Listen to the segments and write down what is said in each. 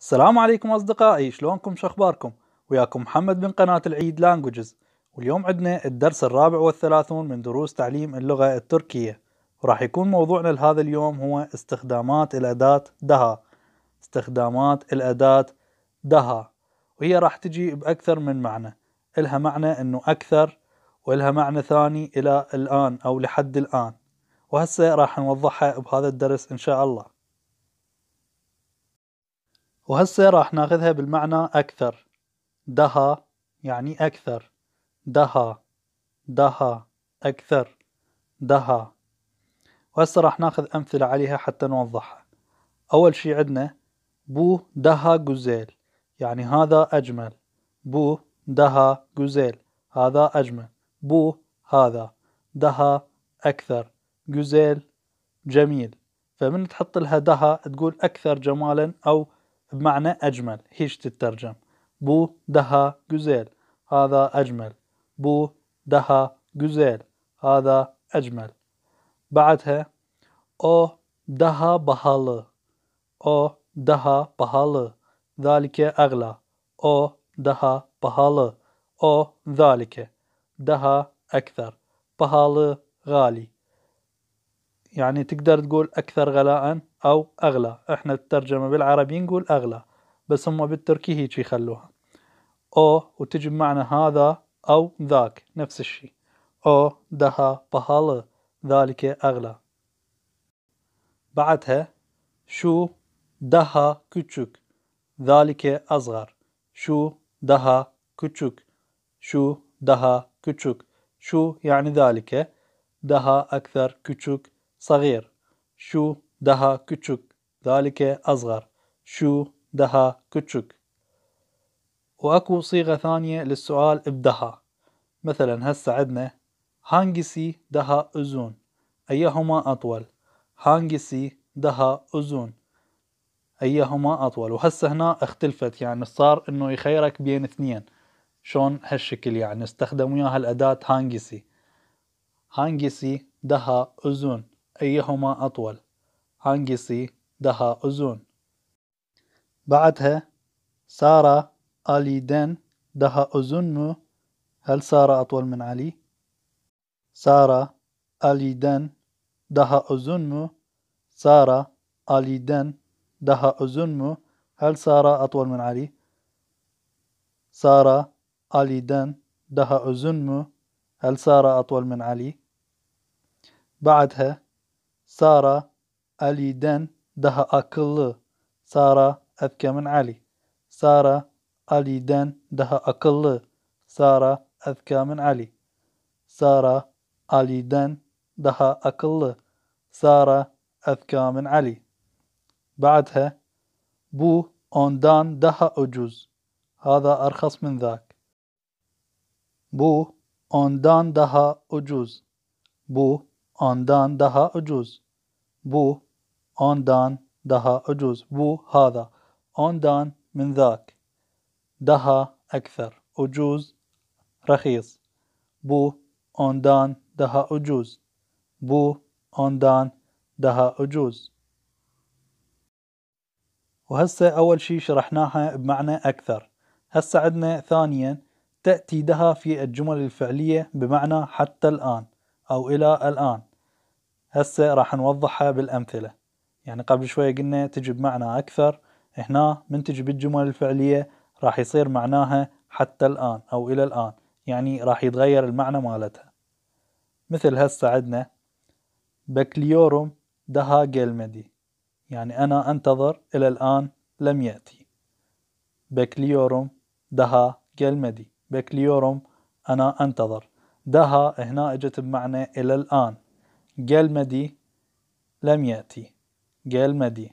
السلام عليكم أصدقائي شلونكم شخباركم وياكم محمد من قناة العيد لانجوجز واليوم عندنا الدرس الرابع والثلاثون من دروس تعليم اللغة التركية وراح يكون موضوعنا لهذا اليوم هو استخدامات الأداة دها استخدامات الأداة دها وهي راح تجي بأكثر من معنى إلها معنى أنه أكثر وإلها معنى ثاني إلى الآن أو لحد الآن وهسه راح نوضحها بهذا الدرس إن شاء الله وهسه راح ناخذها بالمعنى أكثر دها يعني أكثر دها دها أكثر دها وهسه راح ناخذ أمثلة عليها حتى نوضحها أول شي عندنا بو دها جزيل يعني هذا أجمل بو دها جزيل هذا أجمل بو هذا دها أكثر جزيل جميل فمن تحط لها دها تقول أكثر جمالا أو بمعنى أجمل هيش تترجم بو دها جزيل هذا أجمل بو دها جزيل هذا أجمل بعدها أو دها بهالة أو دها بهالة ذلك أغلى أو دها بهالة أو ذلك دها أكثر بهالة غالي يعني تقدر تقول أكثر غلاء أو أغلى إحنا الترجمة بالعربي نقول أغلى بس هم بالتركي هيك يخلوها أو وتجي بمعنى هذا أو ذاك نفس الشيء أو دها بهال ذلك أغلى بعدها شو دها كتشك ذلك أصغر شو دها كتشك شو دها كتشك شو يعني ذلك دها أكثر كتشك صغير شو دها كتشك ذلك أصغر شو دها كتشك وأكو صيغة ثانية للسؤال ابدها مثلا هسا عدنا هانجسي دها أزون أيهما أطول هانجسي دها أزون أيهما أطول وهسه هنا اختلفت يعني صار إنه يخيرك بين اثنين شلون هالشكل يعني استخدموا إياها الأداة هانجسي هانجسي دها أزون أيهما أطول هانجسي دها أزون بعدها سارة دن دها مو هل سارة أطول من علي؟ سارة دن دها مو سارة دن دها مو هل سارة أطول من علي؟ سارة دن دها مو هل سارة أطول من علي؟ بعدها Sara Ali'den daha akıllı. Sara Efkemin Ali. Sara Ali'den daha akıllı. Sara Efkemin Ali. Sara Ali'den daha akıllı. Sara Efkemin Ali. بعدها بو ondan daha ucuz. هذا أرخص من ذاك. بو ondan daha ucuz. Bu ondan daha ucuz. Bu ondan daha ucuz. Bu hada. ondan min zak. daha ekser. ucuz Rahis. bu ondan daha ucuz. Bu ondan daha ucuz. وهسه أول شيء شرحناها بمعنى أكثر هسه عندنا ثانيا تأتي دها في الجمل الفعلية بمعنى حتى الآن أو إلى الآن هسه راح نوضحها بالأمثلة يعني قبل شوية قلنا تجي بمعنى أكثر هنا من تجي بالجمل الفعلية راح يصير معناها حتى الآن أو إلى الآن يعني راح يتغير المعنى مالتها مثل هسه عدنا بكليورم دها جلمدي يعني أنا أنتظر إلى الآن لم يأتي بكليورم دها جلمدي بكليورم أنا أنتظر دها هنا اجت بمعنى إلى الآن gelmedi, لم يأتي gelmedi.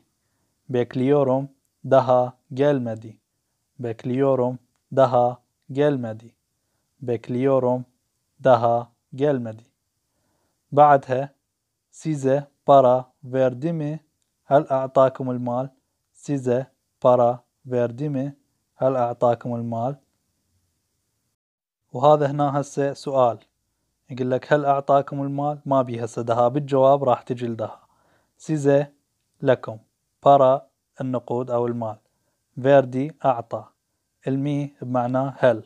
Bekliyorum, دها gelmedi. Bekliyorum, دها gelmedi. Bekliyorum, دها gelmedi. بعدها para verdi mi? هل أعطاكم المال para verdi mi? هل أعطاكم المال وهذا هنا هسه سؤال يقول لك هل أعطاكم المال؟ ما بي هسه دها بالجواب راح تجي لدها لكم برا النقود أو المال فيردي أعطى المي بمعنى هل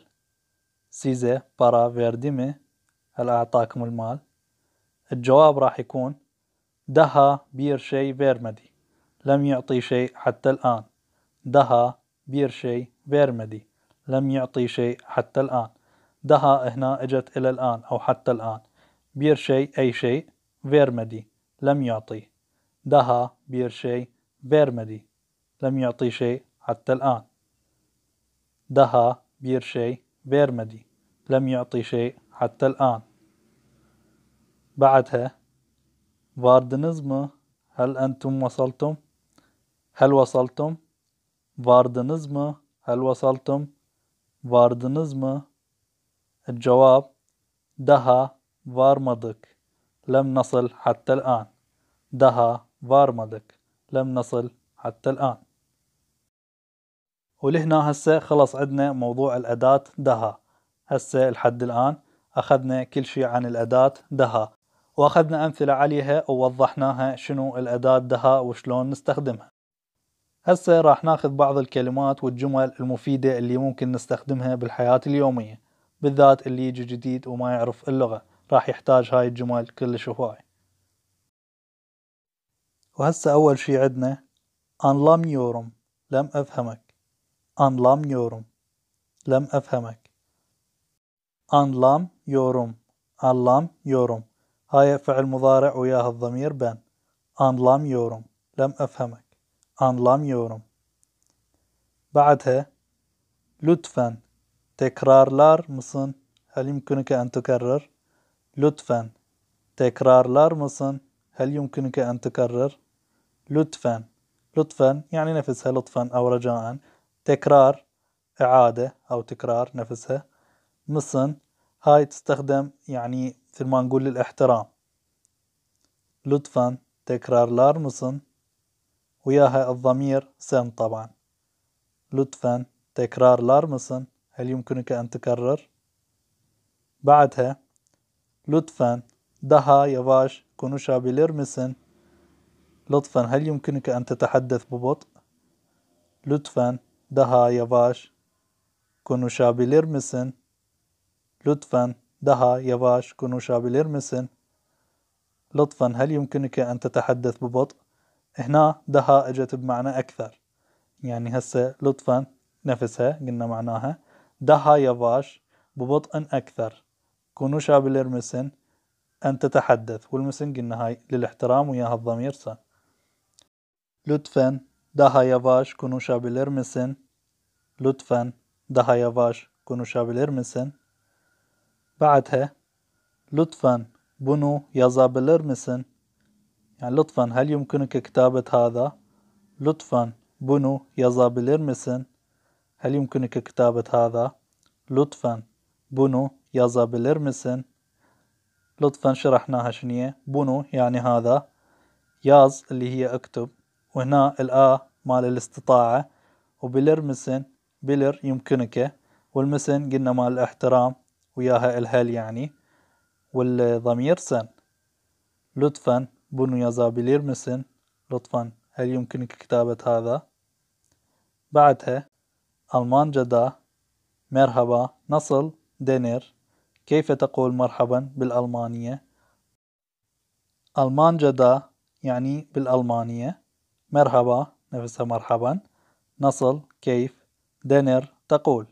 سيزي برا مي هل أعطاكم المال؟ الجواب راح يكون دها بير شي فيرمدي لم يعطي شيء حتى الآن دها بير شي فيرمدي لم يعطي شيء حتى الآن دها هنا اجت إلى الآن أو حتى الآن بير شيء أي شيء فيرمدي لم يعطي دها بير شيء فيرمدي لم يعطي شيء حتى الآن دها بير شيء فيرمدي لم يعطي شيء حتى الآن بعدها فاردنزمه هل أنتم وصلتم؟ هل وصلتم؟ فاردنزمه هل وصلتم؟ فاردنزمه الجواب دها فارمدك لم نصل حتى الآن دها فارمدك لم نصل حتى الآن ولهنا هسه خلص عندنا موضوع الأداة دها هسه لحد الآن أخذنا كل شيء عن الأداة دها وأخذنا أمثلة عليها ووضحناها شنو الأداة دها وشلون نستخدمها هسه راح ناخذ بعض الكلمات والجمل المفيدة اللي ممكن نستخدمها بالحياة اليومية بالذات اللي يجي جديد وما يعرف اللغة راح يحتاج هاي الجمل كلش هواي وهسه أول شي عندنا أن لم يورم لم أفهمك أن لم يورم لم أفهمك أن لم يورم أن لم يورم هاي فعل مضارع وياها الضمير بن أن لم يورم لم أفهمك أن لم يورم بعدها لطفا Tekrarlar mısın? هل يمكنك أن تكرر؟ لطفا تكرارلار مصن هل يمكنك أن تكرر؟ لطفا لطفا يعني نفسها لطفا أو رجاء تكرار إعادة أو تكرار نفسها مصن هاي تستخدم يعني مثل ما نقول للاحترام لطفا تكرارلار مصن وياها الضمير سن طبعا لطفا تكرارلار مصن هل يمكنك أن تكرر؟ بعدها لطفا دها يavaş كونوشا بليرمسن لطفا هل يمكنك أن تتحدث ببطء؟ لطفا دها yavaş كونوشا بليرمسن لطفا دها yavaş كونوشا بليرمسن لطفا هل يمكنك أن تتحدث ببطء؟ هنا دها أجت بمعنى أكثر يعني هسه لطفا نفسها قلنا معناها daha yavaş, ببطء أكثر konuşabilir misin? أن تتحدث والمسنج النهاية للاحترام وياها الضمير سن لطفا daha yavaş konuşabilir misin? Lütfen daha yavaş konuşabilir misin? بعدها لطفا bunu yazabilir misin? Yani lütfen hel yumkinuke kitabet hada? Lütfen bunu yazabilir misin? هل يمكنك كتابة هذا؟ لطفا بنو يازا بلرمسن لطفا شرحناها شنية بنو يعني هذا ياز اللي هي اكتب وهنا الآ مال الاستطاعة وبلرمسن بلر يمكنك والمسن قلنا مال الاحترام وياها الهل يعني والضمير سن لطفا بنو يازا بلرمسن لطفا هل يمكنك كتابة هذا؟ بعدها ألمانجدا مرحبا نصل دينر كيف تقول مرحبا بالألمانية؟ ألمانجدا يعني بالألمانية مرحبا نفسها مرحبا نصل كيف دينر تقول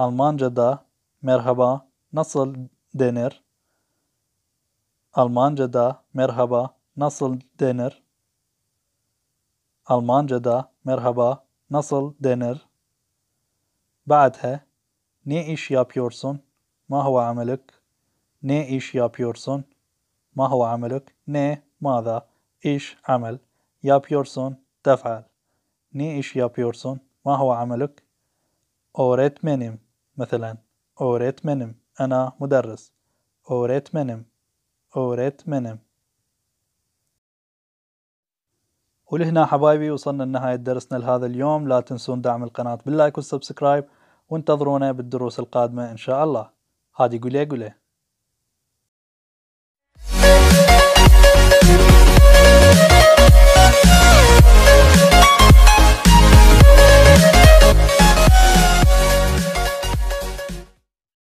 ألمانجدا مرحبا نصل دينر ألمانجدا مرحبا نصل دينر ألمانجدا مرحبا نصل دينر بعدها ني ايش yapıyorsun? ما هو عملك؟ ني ايش yapıyorsun? ما هو عملك؟ ني ماذا؟ ايش عمل yapıyorsun تفعل ني ايش yapıyorsun? ما هو عملك؟ منيم مثلا منيم أنا مدرس اوريت منيم ولهنا حبايبي وصلنا لنهاية درسنا لهذا اليوم لا تنسون دعم القناة باللايك والسبسكرايب وانتظرونا بالدروس القادمة إن شاء الله هادي قولي قولي